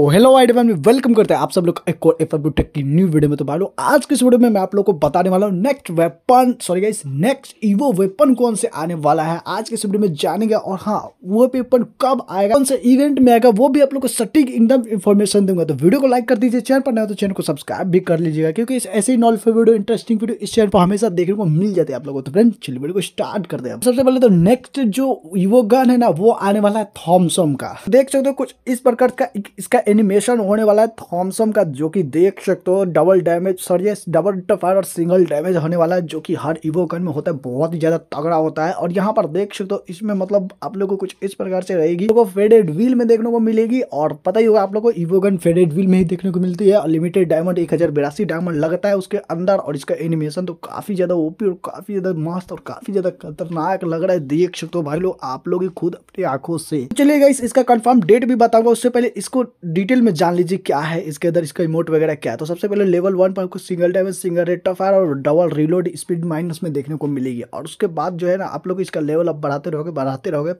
तो हेलो आई में वेलकम करते हैं आप सब लोग एक और एफ एफ टेक की न्यू वीडियो में तो भाई लोग आज के इस वीडियो में मैं आप लोगों को बताने वाला हूँ next weapon sorry guys next evo weapon कौन से आने वाला है आज के इस वीडियो में जानेंगे और हाँ वो वेपन कब आएगा कौन से इवेंट में आएगा वो भी आप लोग को सटीक एकदम इन्फॉर्मेशन दूंगा तो वीडियो को लाइक कर दीजिए चैनल पर नहीं तो चैनल को सब्सक्राइब भी कर लीजिएगा क्योंकि इस ऐसे ही नॉलेज वीडियो इंटरेस्टिंग वीडियो इस चैनल पर हमेशा देखने को मिल जाती है आप लोगों को फ्रेंड तो चलिए वीडियो को स्टार्ट कर दे सबसे पहले तो नेक्स्ट जो ईवो गन है ना वो आने वाला है थॉमसम का देख सकते हो कुछ इस प्रकार का इसका एनिमेशन होने वाला है थॉमसम का जो कि देख सकते हो double damage sorry double fire और सिंगल डैमेज होने वाला है जो कि हर इवो गन में होता है बहुत ही ज़्यादा तगड़ा होता है और यहाँ पर देख सकते हो इसमें मतलब आप लोग को कुछ इस प्रकार से रहेगी तो फेडेड व्हील में देखने को मिलेगी और पता ही होगा आप लोग को इवो गन फेडेड व्हील में ही देखने को मिलती है लिमिटेड डायमंड एक डायमंड लगता है उसके अंदर और इसका एनिमेशन तो काफ़ी ज़्यादा ओपी और काफ़ी ज़्यादा मस्त और काफ़ी ज़्यादा खतरनाक लग रहा है देख सकते हो भाई लोग आप लोग ही खुद अपनी आंखों से चलिए इसका कन्फर्म डेट भी बताऊंगा उससे पहले इसको डिटेल में जान लीजिए क्या है इसके अंदर इसका इमोट वगैरह क्या है तो सबसे पहले लेवल वन पर आपको single damage single rate of fire और डबल रिलोड स्पीड माइनस में देखने को मिलेगी और उसके बाद जो है ना आप लोग इसका लेवल अप बढ़ाते रहोगे बढ़ाते रहोगे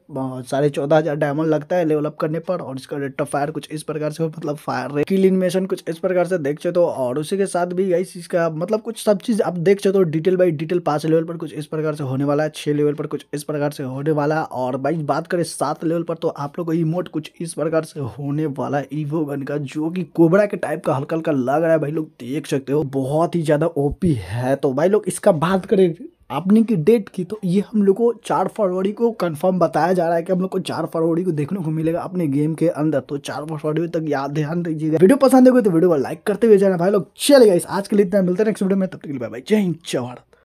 साढ़े चौदह हज़ार डायमंड लगता है लेवल अप करने पर और इसका रेट ऑफ फायर कुछ इस प्रकार से मतलब फायर रेट किल इनमेशन कुछ इस प्रकार से देख तो और उसी के साथ भी यही इसका मतलब कुछ सब चीज़ आप देख तो डिटेल बाई डिटेल पांच लेवल पर कुछ इस प्रकार से होने वाला है छह लेवल पर कुछ इस प्रकार से होने वाला है और बाई बात करें सात लेवल पर तो आप लोग को इमोट कुछ इस प्रकार से होने वाला है रिवो गन का जो कि कोबरा के टाइप का हल्का हल्का लग रहा है भाई लोग देख सकते हो बहुत ही ज़्यादा ओपी है तो भाई लोग इसका बात करें आपने की डेट की तो ये हम लोग को चार फरवरी को कंफर्म बताया जा रहा है कि हम लोग को चार फरवरी को देखने को मिलेगा अपने गेम के अंदर तो चार फरवरी तक याद ध्यान दीजिएगा वीडियो पसंद होगी तो वीडियो को लाइक करते हुए जाना भाई लोग चलेगा इस आज के लिए इतना मिलते हैं नेक्स्ट वीडियो में तब तक के लिए भाई जय हिंद जवाहर